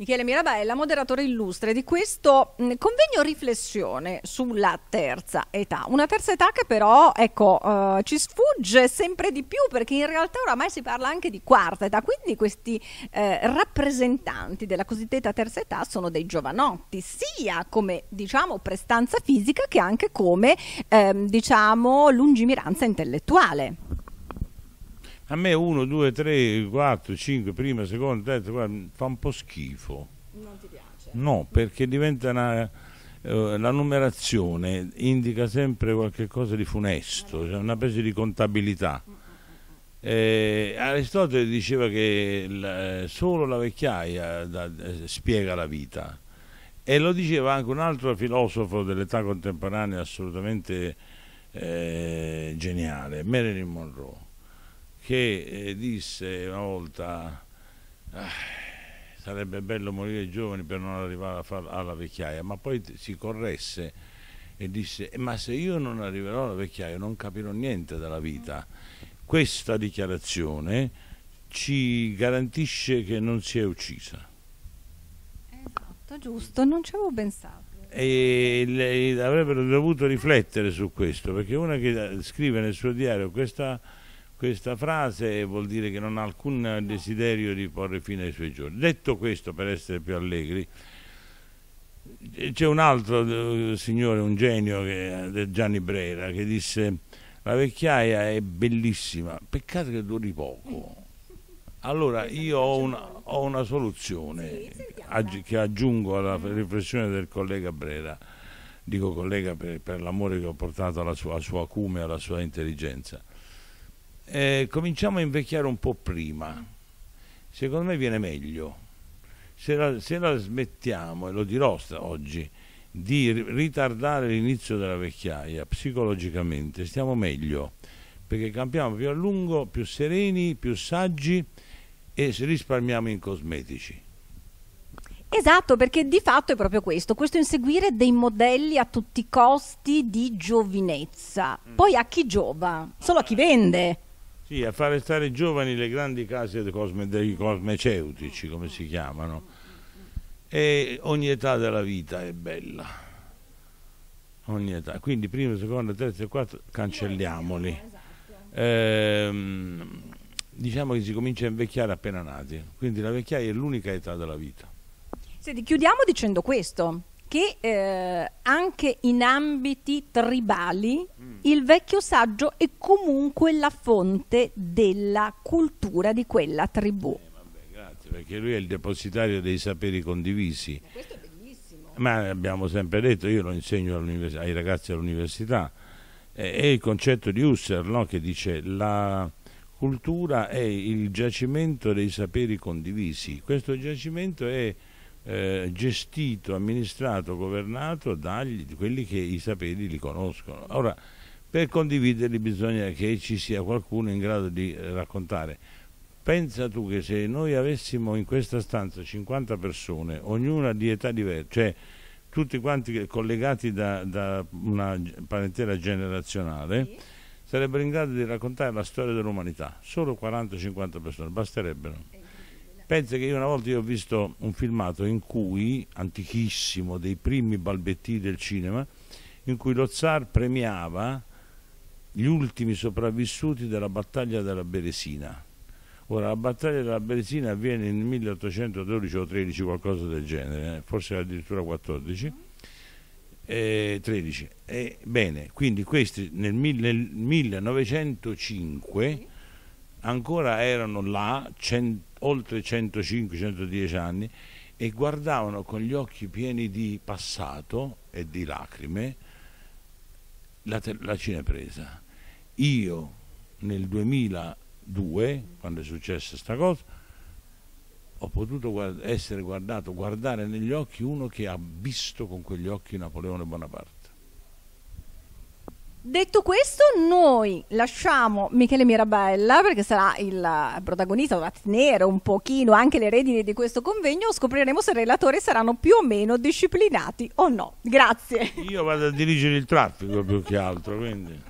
Michele Mirabella, moderatore illustre di questo convegno riflessione sulla terza età. Una terza età che però ecco, eh, ci sfugge sempre di più perché in realtà oramai si parla anche di quarta età, quindi questi eh, rappresentanti della cosiddetta terza età sono dei giovanotti, sia come diciamo prestanza fisica che anche come ehm, diciamo lungimiranza intellettuale a me 1, 2, 3, 4, 5, prima, seconda, terza, quarta, fa un po' schifo. Non ti piace? No, perché diventa una, eh, la numerazione indica sempre qualcosa di funesto, cioè una presa di contabilità. Eh, Aristotele diceva che la, solo la vecchiaia da, eh, spiega la vita e lo diceva anche un altro filosofo dell'età contemporanea assolutamente eh, geniale, Marilyn Monroe che eh, disse una volta ah, sarebbe bello morire giovani per non arrivare alla vecchiaia, ma poi si corresse e disse eh, ma se io non arriverò alla vecchiaia non capirò niente della vita. Questa dichiarazione ci garantisce che non si è uccisa. Esatto, giusto, non ci avevo pensato e le, avrebbero dovuto riflettere su questo perché una che eh, scrive nel suo diario questa questa frase vuol dire che non ha alcun desiderio di porre fine ai suoi giorni. Detto questo, per essere più allegri, c'è un altro eh, signore, un genio, che, eh, Gianni Brera, che disse la vecchiaia è bellissima, peccato che duri poco. Allora esatto, io ho una, ho una soluzione aggi che aggiungo alla riflessione del collega Brera, dico collega per, per l'amore che ho portato alla sua, al suo alla sua intelligenza eh, cominciamo a invecchiare un po' prima. Secondo me viene meglio. Se la, se la smettiamo, e lo dirò oggi, di ritardare l'inizio della vecchiaia psicologicamente, stiamo meglio perché campiamo più a lungo, più sereni, più saggi e risparmiamo in cosmetici. Esatto, perché di fatto è proprio questo, questo inseguire dei modelli a tutti i costi di giovinezza. Mm. Poi a chi giova? Solo a chi vende. Sì, a fare stare giovani le grandi case dei, cosme, dei cosmeceutici, come si chiamano. E ogni età della vita è bella. Ogni età. Quindi prima, seconda, terza e quarto cancelliamoli. Ehm, diciamo che si comincia a invecchiare appena nati, quindi la vecchiaia è l'unica età della vita. Senti, chiudiamo dicendo questo che eh, anche in ambiti tribali mm. il vecchio saggio è comunque la fonte della cultura di quella tribù. Eh, vabbè, grazie, perché lui è il depositario dei saperi condivisi. Ma eh, questo è bellissimo. Ma abbiamo sempre detto, io lo insegno ai ragazzi all'università, è il concetto di Husserl no? che dice la cultura è il giacimento dei saperi condivisi. Questo giacimento è eh, gestito, amministrato, governato da quelli che i saperi li conoscono. Ora, per condividerli bisogna che ci sia qualcuno in grado di eh, raccontare. Pensa tu che se noi avessimo in questa stanza 50 persone, ognuna di età diversa, cioè tutti quanti collegati da, da una parentela generazionale, sì. sarebbero in grado di raccontare la storia dell'umanità. Solo 40-50 persone basterebbero. Pensa che io una volta io ho visto un filmato in cui, antichissimo, dei primi balbetti del cinema, in cui lo zar premiava gli ultimi sopravvissuti della battaglia della Beresina. Ora, la battaglia della Beresina avviene nel 1812 o 13, qualcosa del genere, eh, forse addirittura 14. Eh, 13. Eh, bene, quindi questi nel, nel 1905 ancora erano là, cent, oltre 105-110 anni, e guardavano con gli occhi pieni di passato e di lacrime la, la cinepresa. Io nel 2002, quando è successa questa cosa, ho potuto guard essere guardato, guardare negli occhi uno che ha visto con quegli occhi Napoleone Bonaparte Detto questo, noi lasciamo Michele Mirabella, perché sarà il eh, protagonista, dovrà tenere un pochino anche le redini di questo convegno, scopriremo se i relatori saranno più o meno disciplinati o no. Grazie. Io vado a dirigere il traffico più che altro, quindi...